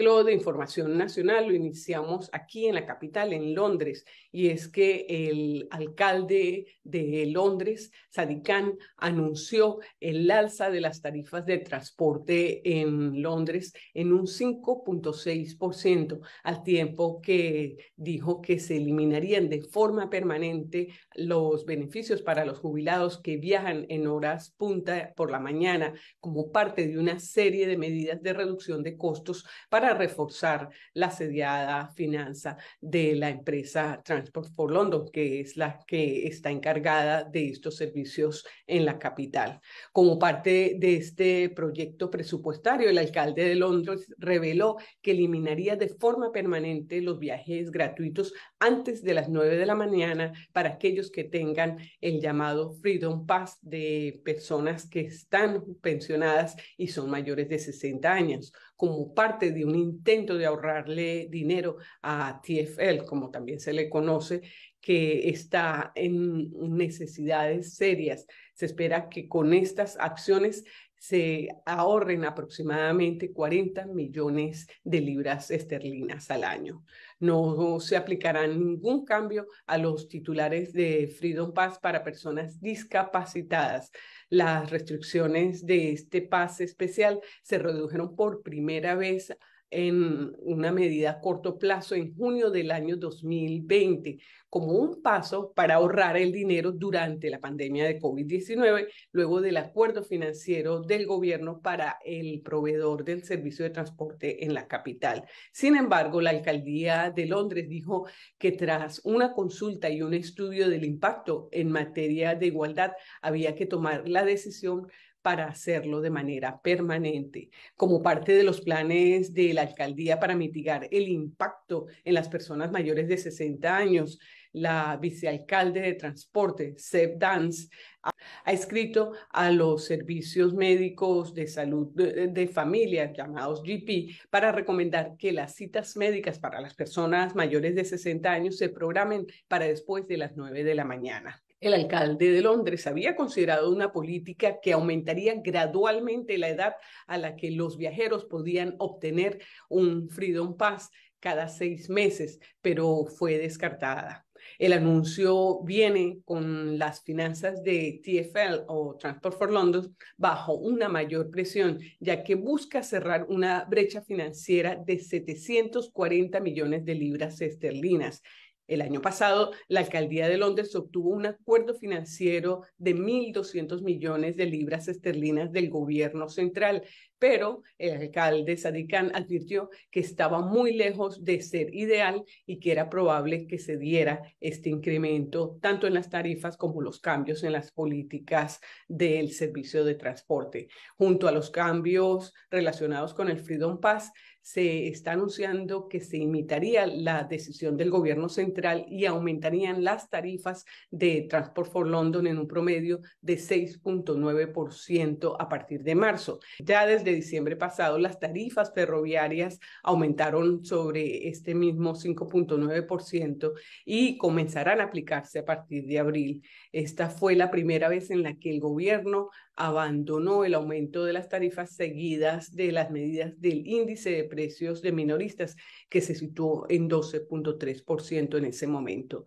de información nacional lo iniciamos aquí en la capital, en Londres, y es que el alcalde de Londres, Sadiq anunció el alza de las tarifas de transporte en Londres en un 5.6%, al tiempo que dijo que se eliminarían de forma permanente los beneficios para los jubilados que viajan en horas punta por la mañana como parte de una serie de medidas de reducción de costos para reforzar la asediada finanza de la empresa Transport for London, que es la que está encargada de estos servicios en la capital. Como parte de este proyecto presupuestario, el alcalde de Londres reveló que eliminaría de forma permanente los viajes gratuitos antes de las 9 de la mañana para aquellos que tengan el llamado Freedom Pass de personas que están pensionadas y son mayores de 60 años, como parte de un intento de ahorrarle dinero a TFL, como también se le conoce, que está en necesidades serias. Se espera que con estas acciones se ahorren aproximadamente 40 millones de libras esterlinas al año. No se aplicará ningún cambio a los titulares de Freedom Pass para personas discapacitadas. Las restricciones de este pase especial se redujeron por primera vez en una medida a corto plazo en junio del año 2020 como un paso para ahorrar el dinero durante la pandemia de COVID-19, luego del acuerdo financiero del gobierno para el proveedor del servicio de transporte en la capital. Sin embargo, la alcaldía de Londres dijo que tras una consulta y un estudio del impacto en materia de igualdad, había que tomar la decisión para hacerlo de manera permanente, como parte de los planes de la alcaldía para mitigar el impacto en las personas mayores de 60 años. La vicealcalde de transporte, Seb Dance, ha, escrito a los servicios médicos de salud de, eh, de familia, llamados GP, para recomendar que las citas médicas para las personas mayores de 60 años se programen para después de las 9 de la mañana. El alcalde de Londres había considerado una política que aumentaría gradualmente la edad a la que los viajeros podían obtener un Freedom Pass cada seis meses, pero fue descartada. El anuncio viene con las finanzas de TFL o Transport for London bajo una mayor presión, ya que busca cerrar una brecha financiera de 740 millones de libras esterlinas el año pasado, la alcaldía de Londres obtuvo un acuerdo financiero de 1.200 millones de libras esterlinas del gobierno central, pero el alcalde Sadiq advirtió que estaba muy lejos de ser ideal y que era probable que se diera este incremento tanto en las tarifas como los cambios en las políticas del servicio de transporte. Junto a los cambios relacionados con el Freedom Pass, se está anunciando que se imitaría la decisión del gobierno central y aumentarían las tarifas de Transport for London en un promedio de 6.9% a partir de marzo. Ya desde diciembre pasado, las tarifas ferroviarias aumentaron sobre este mismo 5.9% y comenzarán a aplicarse a partir de abril. Esta fue la primera vez en la que el gobierno abandonó el aumento de las tarifas seguidas de las medidas del índice de precios de minoristas, que se situó en 12.3% en ese momento.